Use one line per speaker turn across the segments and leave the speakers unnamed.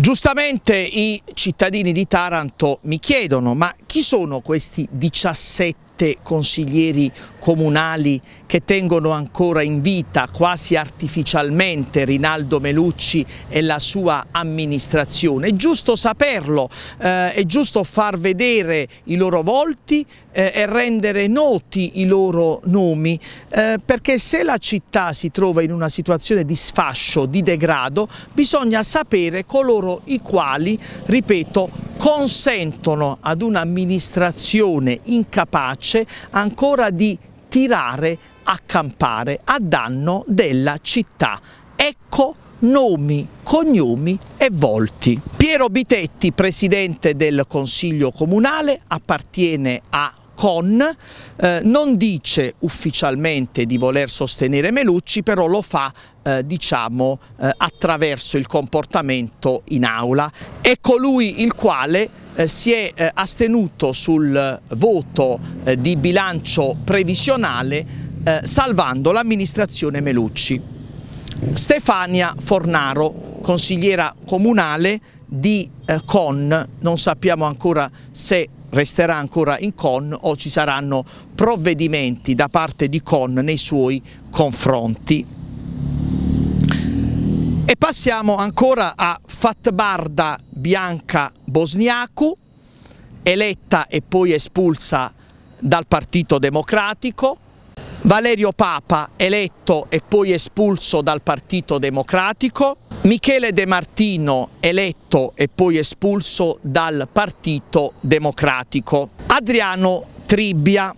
Giustamente i cittadini di Taranto mi chiedono ma chi sono questi 17 sette consiglieri comunali che tengono ancora in vita quasi artificialmente Rinaldo Melucci e la sua amministrazione. È giusto saperlo, eh, è giusto far vedere i loro volti eh, e rendere noti i loro nomi, eh, perché se la città si trova in una situazione di sfascio, di degrado, bisogna sapere coloro i quali, ripeto, consentono ad un'amministrazione incapace ancora di tirare a campare a danno della città. Ecco nomi, cognomi e volti. Piero Bitetti, presidente del Consiglio Comunale, appartiene a con, eh, non dice ufficialmente di voler sostenere Melucci, però lo fa eh, diciamo eh, attraverso il comportamento in aula. È colui il quale eh, si è eh, astenuto sul voto eh, di bilancio previsionale salvando l'amministrazione Melucci. Stefania Fornaro, consigliera comunale di Con, non sappiamo ancora se resterà ancora in CON o ci saranno provvedimenti da parte di CON nei suoi confronti. E passiamo ancora a Fatbarda Bianca Bosniaku, eletta e poi espulsa dal Partito Democratico, Valerio Papa, eletto e poi espulso dal Partito Democratico, Michele De Martino, eletto e poi espulso dal Partito Democratico, Adriano Tribbia,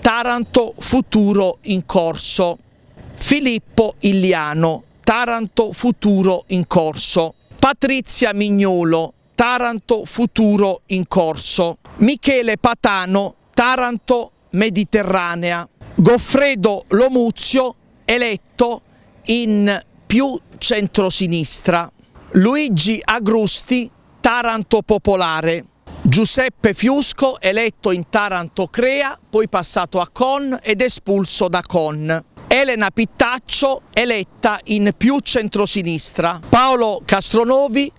Taranto futuro in corso, Filippo Iliano, Taranto futuro in corso, Patrizia Mignolo, Taranto futuro in corso, Michele Patano, Taranto mediterranea, Goffredo Lomuzio eletto in più centrosinistra, Luigi Agrusti Taranto Popolare, Giuseppe Fiusco eletto in Taranto Crea, poi passato a Con ed espulso da Con. Elena Pittaccio eletta in più centrosinistra, Paolo Castronovi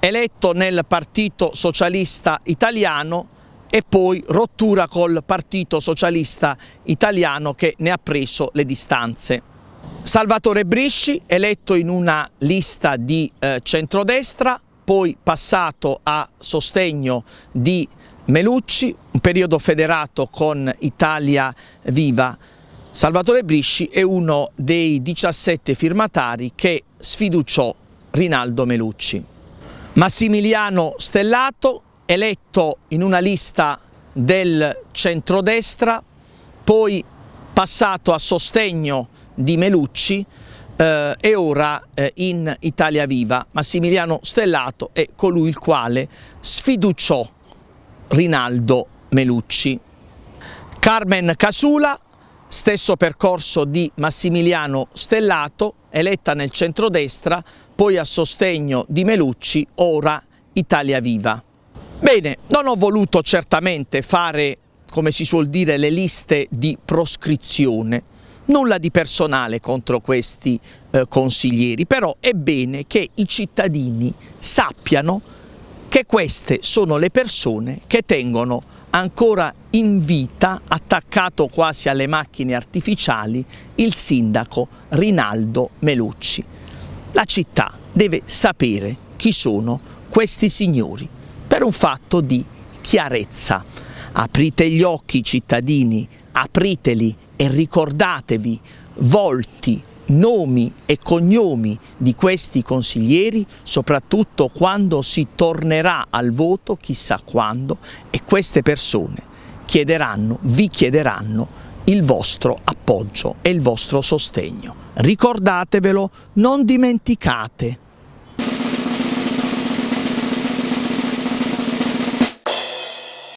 eletto nel Partito Socialista Italiano e poi rottura col Partito Socialista Italiano che ne ha preso le distanze. Salvatore Brisci, eletto in una lista di eh, centrodestra, poi passato a sostegno di Melucci, un periodo federato con Italia Viva. Salvatore Brisci è uno dei 17 firmatari che sfiduciò Rinaldo Melucci. Massimiliano Stellato, eletto in una lista del centrodestra, poi passato a sostegno di Melucci eh, e ora eh, in Italia Viva. Massimiliano Stellato è colui il quale sfiduciò Rinaldo Melucci. Carmen Casula, stesso percorso di Massimiliano Stellato, eletta nel centrodestra, poi a sostegno di Melucci, ora Italia Viva. Bene, non ho voluto certamente fare, come si suol dire, le liste di proscrizione, nulla di personale contro questi eh, consiglieri, però è bene che i cittadini sappiano che queste sono le persone che tengono ancora in vita, attaccato quasi alle macchine artificiali, il sindaco Rinaldo Melucci. La città deve sapere chi sono questi signori per un fatto di chiarezza. Aprite gli occhi cittadini, apriteli e ricordatevi volti, nomi e cognomi di questi consiglieri, soprattutto quando si tornerà al voto, chissà quando, e queste persone chiederanno, vi chiederanno il vostro appoggio e il vostro sostegno. Ricordatevelo, non dimenticate.